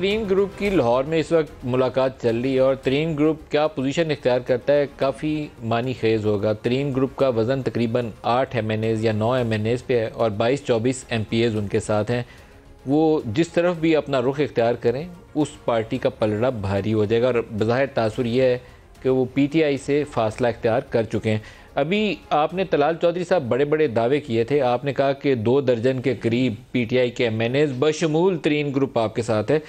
तरीन ग्रुप की लाहौर में इस वक्त मुलाकात चल रही है और तरीन ग्रुप क्या पोजीशन इख्तियार करता है काफ़ी मानी खेज़ होगा तरीन ग्रुप का वज़न तकरीबन आठ एम एन एज़ या नौ एम एन एज़ पे है और बाईस चौबीस एम पी एज़ उनके साथ हैं वो जिस तरफ भी अपना रुख इख्तियार करें उस पार्टी का पलड़ा भारी हो जाएगा और बज़ाहिर तासर यह है कि वो पी टी आई से फासला इख्तियार कर चुके हैं अभी आपने तलाल चौधरी साहब बड़े बड़े दावे किए थे आपने कहा कि दो दर्जन के करीब पी टी आई के एम एन एज बशमूल तरीन ग्रुप आपके साथ है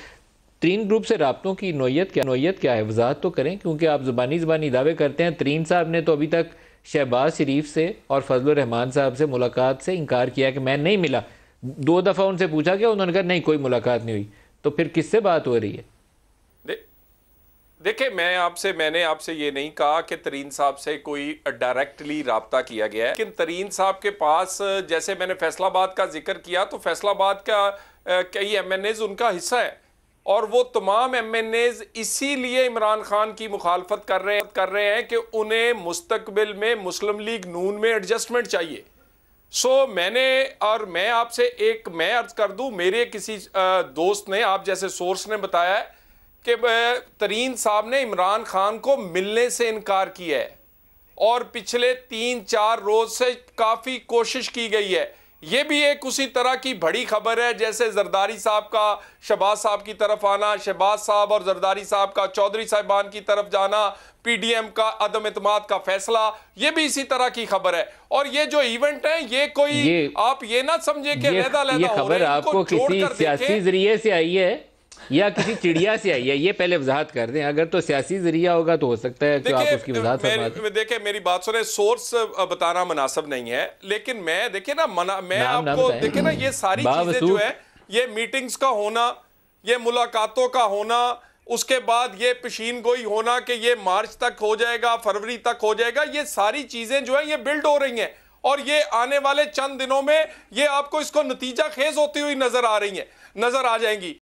तीन ग्रुप से रबतों की नोयत क्या नोयत क्या है वजाहत तो करें क्योंकि आप ज़ुबानी ज़ुबानी दावे करते हैं तरीन साहब ने तो अभी तक शहबाज शरीफ से और फजल रहमान साहब से मुलाकात से इनकार किया कि मैं नहीं मिला दो दफ़ा उनसे पूछा गया उन्होंने कहा नहीं कोई मुलाकात नहीं हुई तो फिर किससे बात हो रही है देखिए मैं आपसे मैंने आपसे ये नहीं कहा कि तरीन साहब से कोई डायरेक्टली रबता किया गया है लेकिन तरीन साहब के पास जैसे मैंने फैसलाबाद का जिक्र किया तो फैसलाबाद का कई एम एन एज उनका हिस्सा है और वो तमाम एम एन एज इसीलिए इमरान खान की मुखालफत कर रहे कर रहे हैं कि उन्हें मुस्तबिल में मुस्लिम लीग नून में एडजस्टमेंट चाहिए सो so, मैंने और मैं आपसे एक मैं अर्ज कर दूं मेरे किसी दोस्त ने आप जैसे सोर्स ने बताया है कि तरीन साहब ने इमरान खान को मिलने से इनकार किया है और पिछले तीन चार रोज से काफ़ी कोशिश की गई है ये भी एक उसी तरह की बड़ी खबर है जैसे जरदारी साहब का शहबाज साहब की तरफ आना शहबाज साहब और जरदारी साहब का चौधरी साहिबान की तरफ जाना पीडीएम का अदम इतमाद का फैसला ये भी इसी तरह की खबर है और ये जो इवेंट है ये कोई ये, आप ये ना समझे कि खबर आपको किसी सियासी जरिए से आई है या किसी चिड़िया से आई है ये पहले वजाहत कर दें अगर तो सियासी जरिया होगा तो हो सकता है कि आप उसकी वजाहत देखे मेरी बात सुने सोर्स बताना मुनासिब नहीं है लेकिन मैं देखिये ना मना मैं आपको देखे ना ये सारी चीजें जो है ये मीटिंग्स का होना ये मुलाकातों का होना उसके बाद ये पेशीन गोई होना कि ये मार्च तक हो जाएगा फरवरी तक हो जाएगा ये सारी चीज़ें जो है ये बिल्ड हो रही हैं और ये आने वाले चंद दिनों में ये आपको इसको नतीजा खेज होती हुई नजर आ रही है नजर आ जाएंगी